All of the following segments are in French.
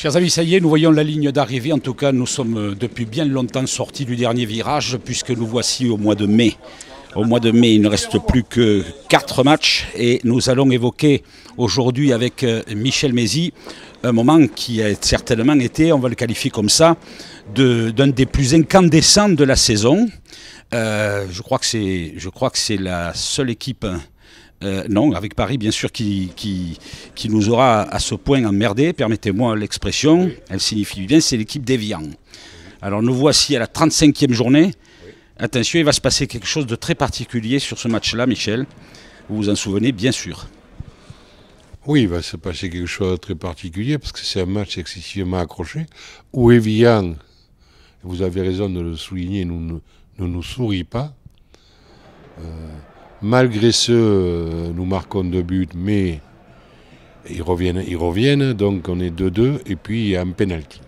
Chers amis, ça y est, nous voyons la ligne d'arrivée. En tout cas, nous sommes euh, depuis bien longtemps sortis du dernier virage puisque nous voici au mois de mai. Au mois de mai, il ne reste plus que quatre matchs et nous allons évoquer aujourd'hui avec euh, Michel Mézi un moment qui a certainement été, on va le qualifier comme ça, d'un des plus incandescents de la saison. Euh, je crois que c'est la seule équipe euh, non, avec Paris, bien sûr, qui, qui, nous aura à ce point emmerdé, permettez-moi l'expression, elle signifie bien, c'est l'équipe d'Evian. Alors nous voici à la 35e journée. Attention, il va se passer quelque chose de très particulier sur ce match-là, Michel. Vous vous en souvenez, bien sûr. Oui, il va se passer quelque chose de très particulier parce que c'est un match excessivement accroché où Evian, vous avez raison de le souligner, ne nous, sourit pas. Euh, Malgré ce, euh, nous marquons deux buts, mais ils reviennent, ils reviennent, donc on est 2-2, et puis il y a un penalty.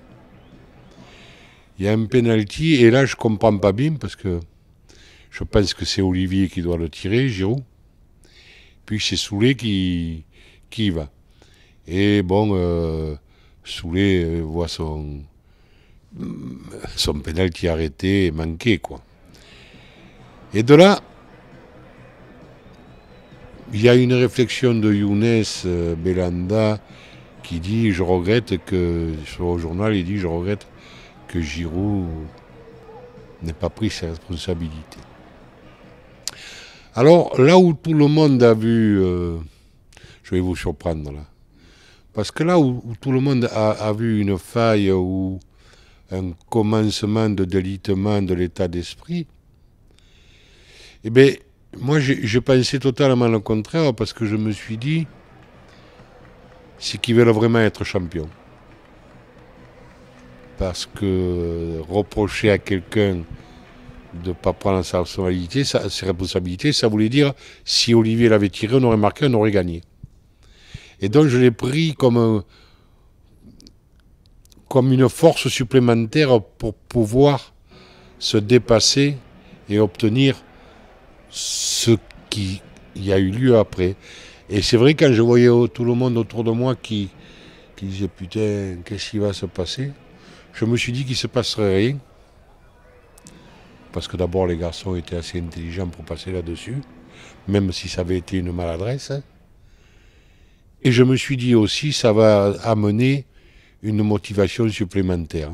Il y a un penalty, et là je comprends pas bien, parce que je pense que c'est Olivier qui doit le tirer, Giroud. Puis c'est Soulet qui, qui y va. Et bon, euh, euh, voit son, son penalty arrêté et manqué, quoi. Et de là, il y a une réflexion de Younes euh, Belanda qui dit je regrette que sur le journal il dit je regrette que Giroud n'ait pas pris ses responsabilités. Alors là où tout le monde a vu, euh, je vais vous surprendre là, parce que là où, tout le monde a, a vu une faille ou un commencement de délitement de l'état d'esprit, eh bien moi, j'ai pensé totalement le contraire parce que je me suis dit, c'est qu'ils veulent vraiment être champion. Parce que reprocher à quelqu'un de ne pas prendre sa responsabilité, ses responsabilités, ça voulait dire si Olivier l'avait tiré, on aurait marqué, on aurait gagné. Et donc je l'ai pris comme, comme une force supplémentaire pour pouvoir se dépasser et obtenir ce qui y a eu lieu après. Et c'est vrai, quand je voyais tout le monde autour de moi qui, qui disait Putain, qu'est-ce qui va se passer Je me suis dit qu'il ne se passerait rien. Parce que d'abord, les garçons étaient assez intelligents pour passer là-dessus, même si ça avait été une maladresse. Et je me suis dit aussi, ça va amener une motivation supplémentaire.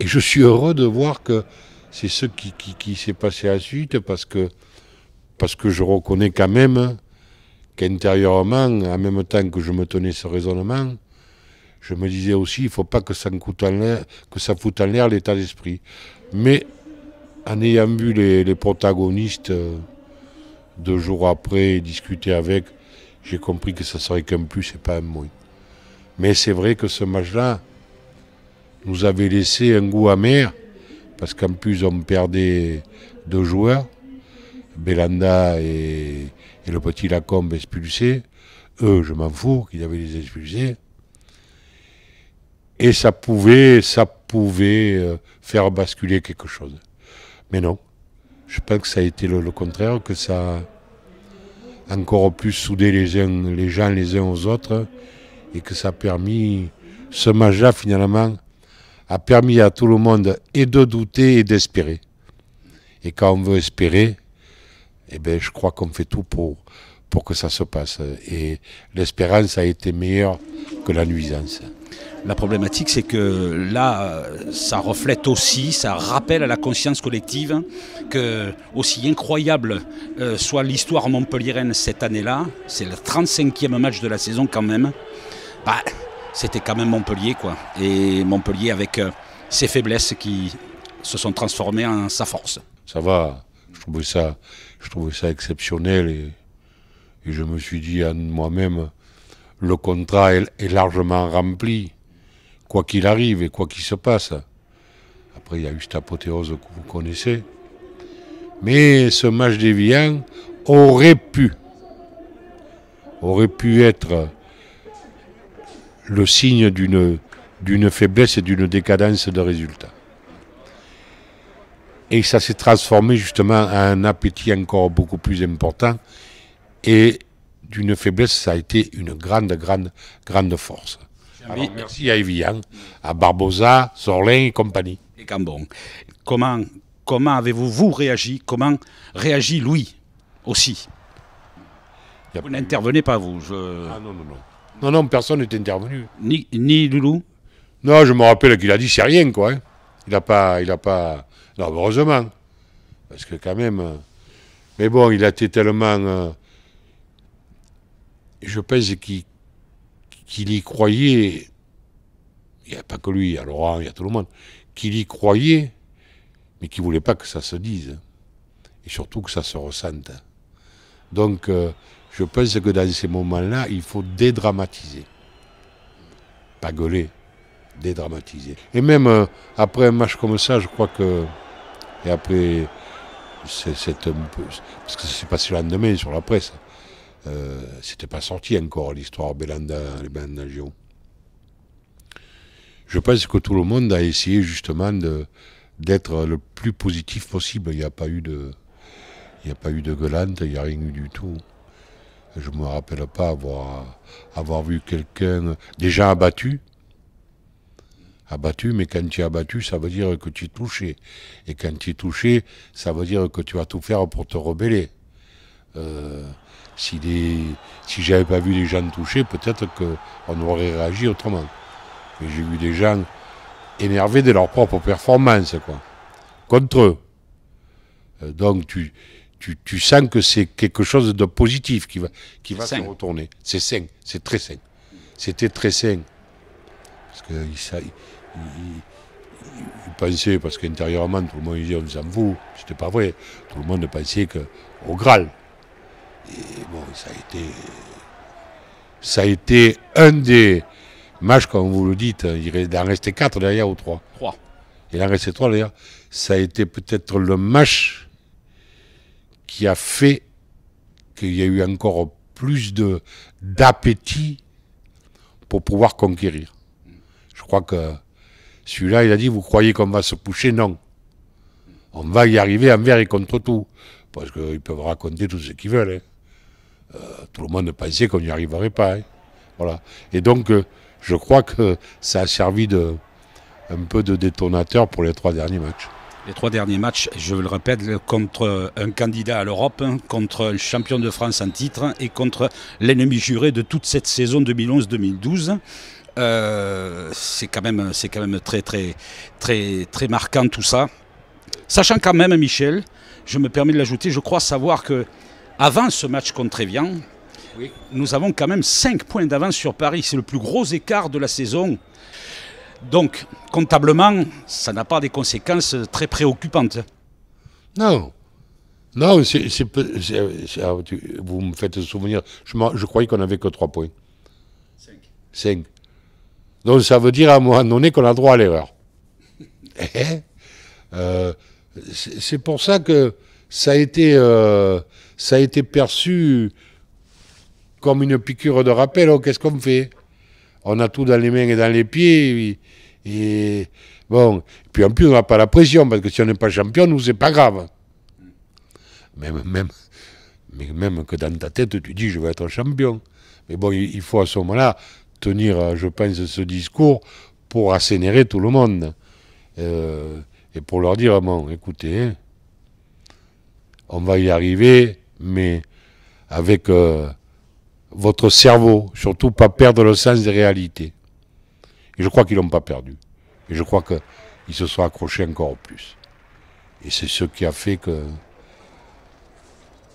Et je suis heureux de voir que c'est ce qui, s'est passé à la suite parce que, parce que je reconnais quand même qu'intérieurement, en même temps que je me tenais ce raisonnement, je me disais aussi, il ne faut pas que ça, coûte que ça foute en l'air l'état d'esprit. Mais en ayant vu les, protagonistes euh, deux jours après discuter avec, j'ai compris que ça serait qu'un plus et pas un moins. Mais c'est vrai que ce match-là nous avait laissé un goût amer parce qu'en plus on perdait deux joueurs, Belanda et, le petit Lacombe expulsés. Eux, je m'en fous qu'ils avaient les expulsés. Et ça pouvait, ça pouvait euh, faire basculer quelque chose. Mais non, je pense que ça a été le, contraire, que ça a encore plus soudé les, uns, les gens les uns aux autres et que ça a permis ce match-là finalement a permis à tout le monde et de douter et d'espérer. Et quand on veut espérer, eh ben, je crois qu'on fait tout pour, pour que ça se passe. Et l'espérance a été meilleure que la nuisance. La problématique, c'est que là, ça reflète aussi, ça rappelle à la conscience collective que, aussi incroyable euh, soit l'histoire montpelliéraine cette année-là, c'est le 35e match de la saison quand même, bah, c'était quand même Montpellier. Quoi. Et Montpellier avec euh, ses faiblesses qui se sont transformées en sa force. Ça va, je trouvais ça, je ça exceptionnel et, je me suis dit à moi-même, le contrat est, largement rempli, quoi qu'il arrive et quoi qu'il se passe. Après, il y a eu cette apothéose que vous connaissez. Mais ce match d'Evian aurait pu, aurait pu être le signe d'une d'une faiblesse et d'une décadence de résultats. Et ça s'est transformé justement à un appétit encore beaucoup plus important. Et d'une faiblesse, ça a été une grande, grande, grande force. merci à Evian, à Barbosa, Sorlin et compagnie. Et Cambon. Comment, comment avez-vous vous réagi Comment réagit Louis aussi Vous n'intervenez pas, vous. Ah non, non, non. Non, non, personne n'est intervenu. Ni, ni Loulou Non, je me rappelle qu'il a dit c'est rien, quoi. Hein. Il n'a pas, il a pas. Non, heureusement. Parce que quand même. Euh, mais bon, il a été tellement. Euh, je pense qu'il y croyait. Il n'y a pas que lui, il y a Laurent, il y a tout le monde. Qu'il y croyait, mais qu'il ne voulait pas que ça se dise. Hein. Et surtout que ça se ressente. Donc, euh, je pense que dans ces moments-là, il faut dédramatiser. Pas gueuler, dédramatiser. Et même euh, après un match comme ça, je crois que. Et après, c'est un peu. Parce que ça s'est passé le lendemain sur la presse. Hein. Euh, c'était pas sorti encore l'histoire Belanda, les Je pense que tout le monde a essayé justement d'être le plus positif possible. Il n'y a pas eu de. Il n'y a pas eu de gueulante, il n'y a rien eu du tout. Je ne me rappelle pas avoir, avoir vu quelqu'un déjà abattu. Abattu, mais quand tu es abattu, ça veut dire que tu es touché. Et quand tu es touché, ça veut dire que tu vas tout faire pour te rebeller. Euh, si je si j'avais pas vu des gens touchés, peut-être qu'on aurait réagi autrement. Mais j'ai vu des gens énervés de leur propre performance, quoi, contre eux. Euh, donc tu, tu, sens que c'est quelque chose de positif qui va, qui va se retourner. C'est sain, c'est très sain. C'était très sain. Parce que il, pensait, parce qu'intérieurement, tout le monde disait on s'en fout. C'était pas vrai. Tout le monde pensait qu'au Graal. Et bon, ça a été. Ça a été un des matchs, comme vous le dites, hein, il en restait quatre, derrière ou trois 3. Il en restait trois, derrière. Ça a été peut-être le match qui a fait qu'il y a eu encore plus de d'appétit pour pouvoir conquérir. Je crois que celui-là, il a dit, vous croyez qu'on va se coucher Non. On va y arriver envers et contre tout. Parce qu'ils peuvent raconter tout ce qu'ils veulent. Hein. Euh, tout le monde pensait qu'on n'y arriverait pas. Hein. Voilà. Et donc, euh, je crois que ça a servi de, un peu de détonateur pour les trois derniers matchs les trois derniers matchs, je le répète, contre un candidat à l'Europe, contre un champion de France en titre et contre l'ennemi juré de toute cette saison 2011-2012. Euh, c'est quand même, c'est quand même très, très, très, très marquant tout ça. Sachant quand même, Michel, je me permets de l'ajouter, je crois savoir que avant ce match contre Evian, nous avons quand même 5 points d'avance sur Paris. C'est le plus gros écart de la saison. Donc, comptablement, ça n'a pas des conséquences très préoccupantes. Non. Non, c'est, ah, vous me faites souvenir, je, croyais qu'on n'avait que trois points. 5. Donc ça veut dire à un moment donné qu'on a droit à l'erreur. Eh? Euh, c'est pour ça que ça a été, euh, ça a été perçu comme une piqûre de rappel. Oh, qu'est-ce qu'on fait On a tout dans les mains et dans les pieds. Et bon, puis en plus, on n'a pas la pression, parce que si on n'est pas champion, nous, c'est pas grave. Même, même, même que dans ta tête, tu dis, je vais être champion. Mais bon, il faut à ce moment-là tenir, euh, je pense, ce discours pour assénérer tout le monde. Euh, et pour leur dire, bon, écoutez, hein, on va y arriver, mais avec euh, votre cerveau, surtout pas perdre le sens des réalités. Et je crois qu'ils n'ont pas perdu. Et je crois qu'ils se sont accrochés encore plus. Et c'est ce qui a fait que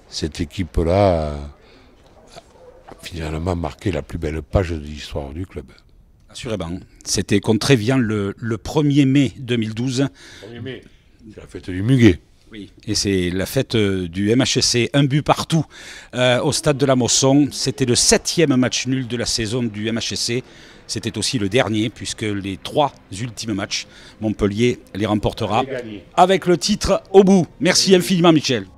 cette équipe-là a finalement marqué la plus belle page de l'histoire du club. Assurément. C'était contre Evian le, 1er mai 2012. 1er mai, c'est la fête du Muguet et c'est la fête euh, du MHSC, un but partout euh, au stade de la Mosson. C'était le septième match nul de la saison du MHSC. C'était aussi le dernier, puisque les trois ultimes matchs, Montpellier les remportera avec le titre au bout. Merci infiniment, Michel.